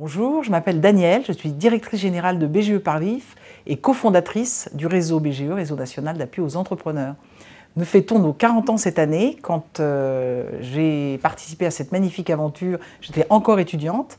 Bonjour, je m'appelle Danielle, je suis directrice générale de BGE Parvif et cofondatrice du réseau BGE, Réseau national d'appui aux entrepreneurs. Nous fêtons nos 40 ans cette année. Quand euh, j'ai participé à cette magnifique aventure, j'étais encore étudiante.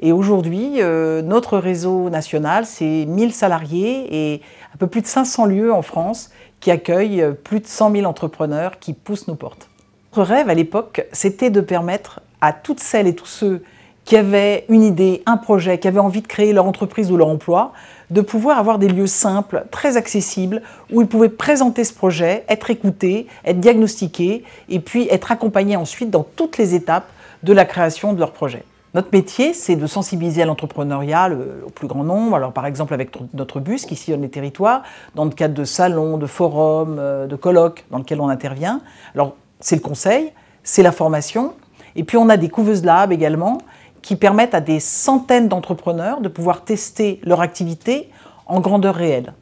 Et aujourd'hui, euh, notre réseau national, c'est 1000 salariés et un peu plus de 500 lieux en France qui accueillent euh, plus de 100 000 entrepreneurs qui poussent nos portes. Notre rêve à l'époque, c'était de permettre à toutes celles et tous ceux qui avaient une idée, un projet, qui avaient envie de créer leur entreprise ou leur emploi, de pouvoir avoir des lieux simples, très accessibles, où ils pouvaient présenter ce projet, être écoutés, être diagnostiqués et puis être accompagnés ensuite dans toutes les étapes de la création de leur projet. Notre métier, c'est de sensibiliser à l'entrepreneuriat au plus grand nombre. Alors, par exemple, avec notre bus qui sillonne les territoires, dans le cadre de salons, de forums, euh, de colloques dans lesquels on intervient. Alors, c'est le conseil, c'est la formation. Et puis, on a des couveuses lab également qui permettent à des centaines d'entrepreneurs de pouvoir tester leur activité en grandeur réelle.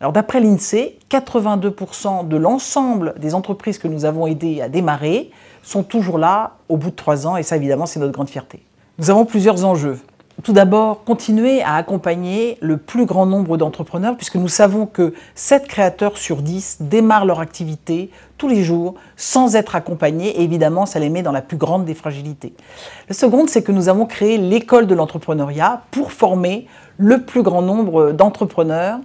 Alors d'après l'INSEE, 82% de l'ensemble des entreprises que nous avons aidées à démarrer sont toujours là au bout de trois ans et ça évidemment c'est notre grande fierté. Nous avons plusieurs enjeux tout d'abord, continuer à accompagner le plus grand nombre d'entrepreneurs, puisque nous savons que 7 créateurs sur 10 démarrent leur activité tous les jours sans être accompagnés, et évidemment, ça les met dans la plus grande des fragilités. La seconde, c'est que nous avons créé l'école de l'entrepreneuriat pour former le plus grand nombre d'entrepreneurs.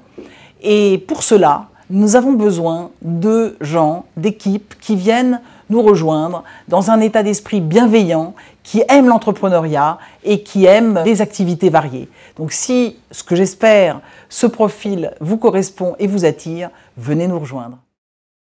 Et pour cela, nous avons besoin de gens, d'équipes qui viennent nous rejoindre dans un état d'esprit bienveillant qui aime l'entrepreneuriat et qui aime les activités variées. Donc si ce que j'espère, ce profil vous correspond et vous attire, venez nous rejoindre.